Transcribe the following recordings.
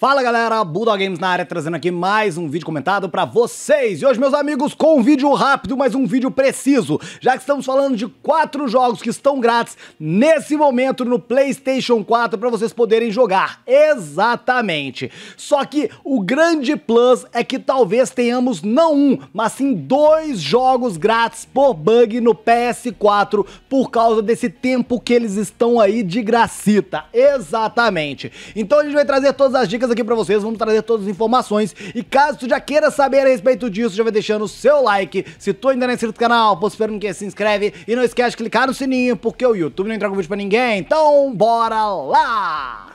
Fala galera, Buda Games na área trazendo aqui mais um vídeo comentado para vocês. E hoje, meus amigos, com um vídeo rápido, mas um vídeo preciso, já que estamos falando de quatro jogos que estão grátis nesse momento no PlayStation 4 para vocês poderem jogar. Exatamente. Só que o grande plus é que talvez tenhamos não um, mas sim dois jogos grátis por bug no PS4 por causa desse tempo que eles estão aí de gracita. Exatamente. Então a gente vai trazer todas as dicas aqui pra vocês, vamos trazer todas as informações. E caso tu já queira saber a respeito disso, já vai deixando o seu like. Se tu ainda não é inscrito no canal, pô, espero que se inscreve. E não esquece de clicar no sininho, porque o YouTube não entrega vídeo pra ninguém. Então, bora lá!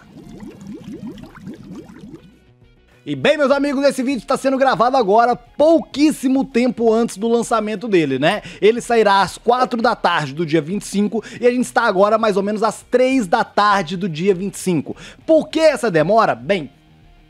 E bem, meus amigos, esse vídeo está sendo gravado agora, pouquíssimo tempo antes do lançamento dele, né? Ele sairá às 4 da tarde do dia 25 e a gente está agora mais ou menos às 3 da tarde do dia 25. Por que essa demora? Bem,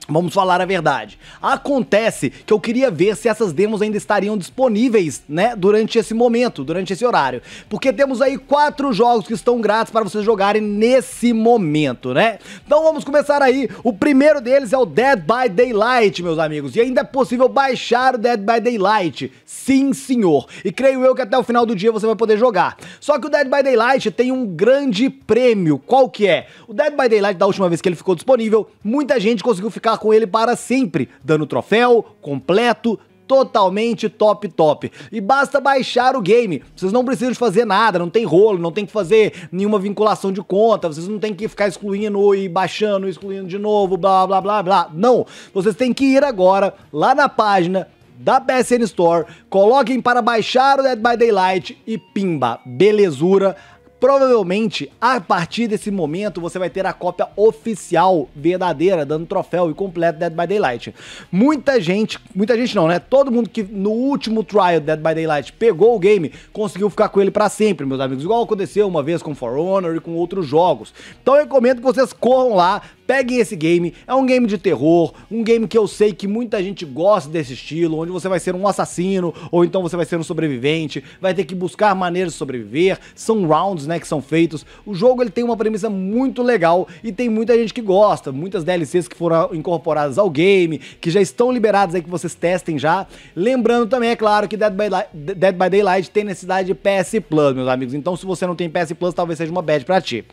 Vamos falar a verdade. Acontece que eu queria ver se essas demos ainda estariam disponíveis, né, durante esse momento, durante esse horário. Porque temos aí quatro jogos que estão grátis para vocês jogarem nesse momento, né? Então vamos começar aí. O primeiro deles é o Dead by Daylight, meus amigos. E ainda é possível baixar o Dead by Daylight. Sim, senhor. E creio eu que até o final do dia você vai poder jogar. Só que o Dead by Daylight tem um grande prêmio. Qual que é? O Dead by Daylight, da última vez que ele ficou disponível, muita gente conseguiu ficar ficar com ele para sempre, dando troféu completo, totalmente top top. E basta baixar o game. Vocês não precisam de fazer nada, não tem rolo, não tem que fazer nenhuma vinculação de conta, vocês não tem que ficar excluindo e baixando, excluindo de novo, blá blá blá blá. Não, vocês têm que ir agora lá na página da PSN Store, coloquem para baixar o Dead by Daylight e pimba, belezura, Provavelmente, a partir desse momento, você vai ter a cópia oficial, verdadeira, dando troféu e completo Dead by Daylight. Muita gente, muita gente não, né? Todo mundo que no último trial Dead by Daylight pegou o game, conseguiu ficar com ele para sempre, meus amigos. Igual aconteceu uma vez com For Honor e com outros jogos. Então eu recomendo que vocês corram lá, Peguem esse game, é um game de terror, um game que eu sei que muita gente gosta desse estilo, onde você vai ser um assassino, ou então você vai ser um sobrevivente, vai ter que buscar maneiras de sobreviver, são rounds, né, que são feitos. O jogo, ele tem uma premissa muito legal e tem muita gente que gosta, muitas DLCs que foram incorporadas ao game, que já estão liberadas aí que vocês testem já. Lembrando também, é claro, que Dead by, Li Dead by Daylight tem necessidade de PS Plus, meus amigos, então se você não tem PS Plus, talvez seja uma bad pra ti.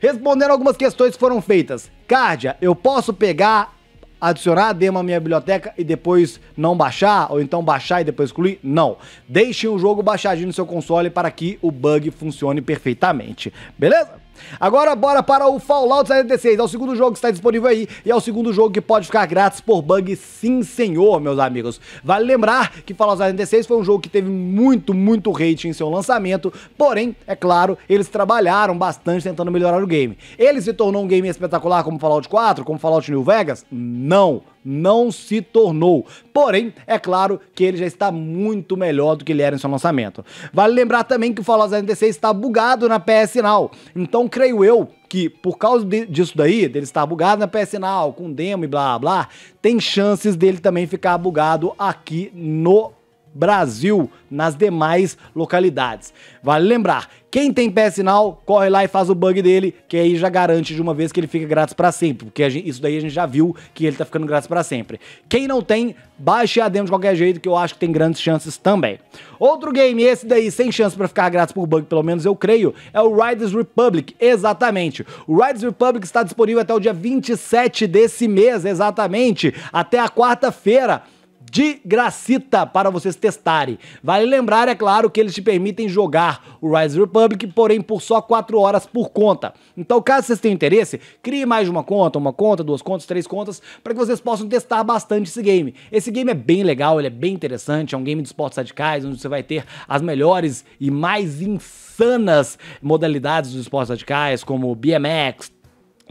Respondendo algumas questões que foram feitas. Cardia, eu posso pegar, adicionar a demo à minha biblioteca e depois não baixar? Ou então baixar e depois excluir? Não. Deixe o jogo baixadinho no seu console para que o bug funcione perfeitamente. Beleza? Agora bora para o Fallout 76, é o segundo jogo que está disponível aí e é o segundo jogo que pode ficar grátis por bug, sim senhor, meus amigos. Vale lembrar que Fallout 76 foi um jogo que teve muito, muito hate em seu lançamento, porém, é claro, eles trabalharam bastante tentando melhorar o game. Ele se tornou um game espetacular como Fallout 4, como Fallout New Vegas? Não não se tornou. Porém, é claro que ele já está muito melhor do que ele era em seu lançamento. Vale lembrar também que o Fallout 76 está bugado na PS Now. Então, creio eu que por causa de, disso daí, dele estar bugado na PS Now, com demo e blá blá, tem chances dele também ficar bugado aqui no Brasil nas demais localidades. Vale lembrar, quem tem PS Now, corre lá e faz o bug dele, que aí já garante de uma vez que ele fica grátis para sempre, porque gente, isso daí a gente já viu que ele tá ficando grátis para sempre. Quem não tem, baixe a demo de qualquer jeito, que eu acho que tem grandes chances também. Outro game, esse daí, sem chance para ficar grátis por bug, pelo menos eu creio, é o Riders Republic, exatamente. O Riders Republic está disponível até o dia 27 desse mês, exatamente, até a quarta-feira de gracita para vocês testarem. Vale lembrar, é claro, que eles te permitem jogar o Rise Republic, porém por só 4 horas por conta. Então, caso vocês tenham interesse, crie mais de uma conta, uma conta, duas contas, três contas, para que vocês possam testar bastante esse game. Esse game é bem legal, ele é bem interessante, é um game de esportes radicais, onde você vai ter as melhores e mais insanas modalidades dos esportes radicais, como BMX,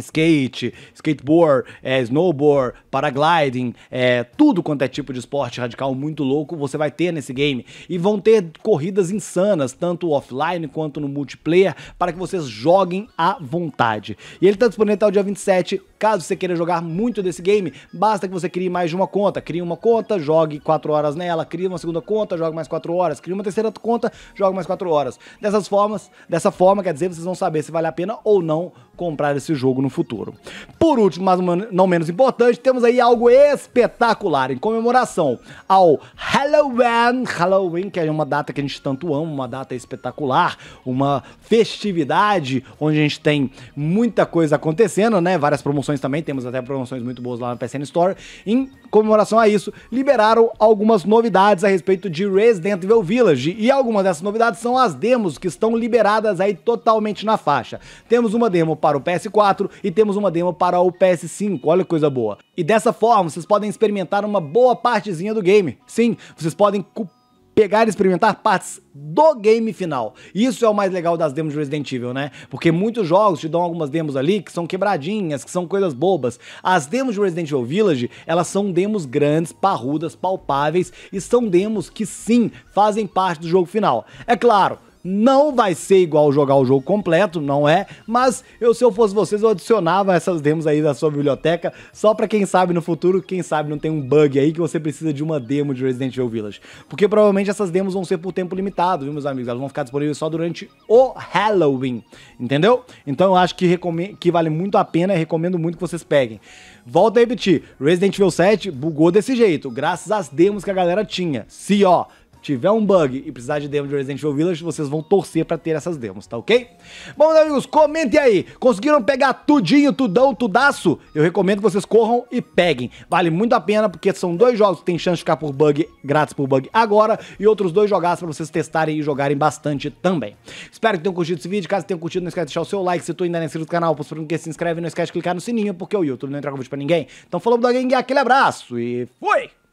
skate, skateboard, é, snowboard, paragliding, é, tudo quanto é tipo de esporte radical muito louco você vai ter nesse game. E vão ter corridas insanas, tanto offline quanto no multiplayer, para que vocês joguem à vontade. E ele está disponível até o dia 27. Caso você queira jogar muito desse game, basta que você crie mais de uma conta. Crie uma conta, jogue 4 horas nela, crie uma segunda conta, jogue mais 4 horas, crie uma terceira conta, jogue mais 4 horas. Dessas formas, dessa forma, quer dizer, vocês vão saber se vale a pena ou não comprar esse jogo no futuro. Por último, mas não menos importante, temos aí algo espetacular em comemoração ao Halloween, Halloween que é uma data que a gente tanto ama, uma data espetacular, uma festividade onde a gente tem muita coisa acontecendo, né? Várias promoções também, temos até promoções muito boas lá na PSN Store. Em comemoração a isso, liberaram algumas novidades a respeito de Resident Evil Village. E algumas dessas novidades são as demos que estão liberadas aí totalmente na faixa. Temos uma demo para o PS4 e temos uma demo para o PS5. Olha que coisa boa. E dessa forma, vocês podem experimentar uma boa partezinha do game. Sim, vocês podem pegar e experimentar partes do game final. Isso é o mais legal das demos de Resident Evil, né? Porque muitos jogos te dão algumas demos ali que são quebradinhas, que são coisas bobas. As demos de Resident Evil Village, elas são demos grandes, parrudas, palpáveis e são demos que sim fazem parte do jogo final. É claro, não vai ser igual jogar o jogo completo, não é, mas eu se eu fosse vocês eu adicionava essas demos aí da sua biblioteca, só para quem sabe no futuro, quem sabe não tem um bug aí que você precisa de uma demo de Resident Evil Village. Porque provavelmente essas demos vão ser por tempo limitado, viu meus amigos? Elas vão ficar disponíveis só durante o Halloween, entendeu? Então eu acho que, que vale muito a pena e recomendo muito que vocês peguem. Volto a repetir, Resident Evil 7 bugou desse jeito, graças às demos que a galera tinha. Se ó, tiver um bug e precisar de demo de Resident Evil Village, vocês vão torcer para ter essas demos, tá ok? Bom, amigos, comentem aí. Conseguiram pegar tudinho, tudão, tudaço? Eu recomendo que vocês corram e peguem. Vale muito a pena porque são dois jogos que tem chance de ficar por bug, grátis por bug agora, e outros dois jogados para vocês testarem e jogarem bastante também. Espero que tenham curtido esse vídeo. Caso tenham curtido, não esquece de deixar o seu like. Se tu ainda não é inscrito no canal, posso que se inscreve e não esquece de clicar no sininho, porque o YouTube não entrega vídeo pra ninguém. Então falou da aquele abraço e fui!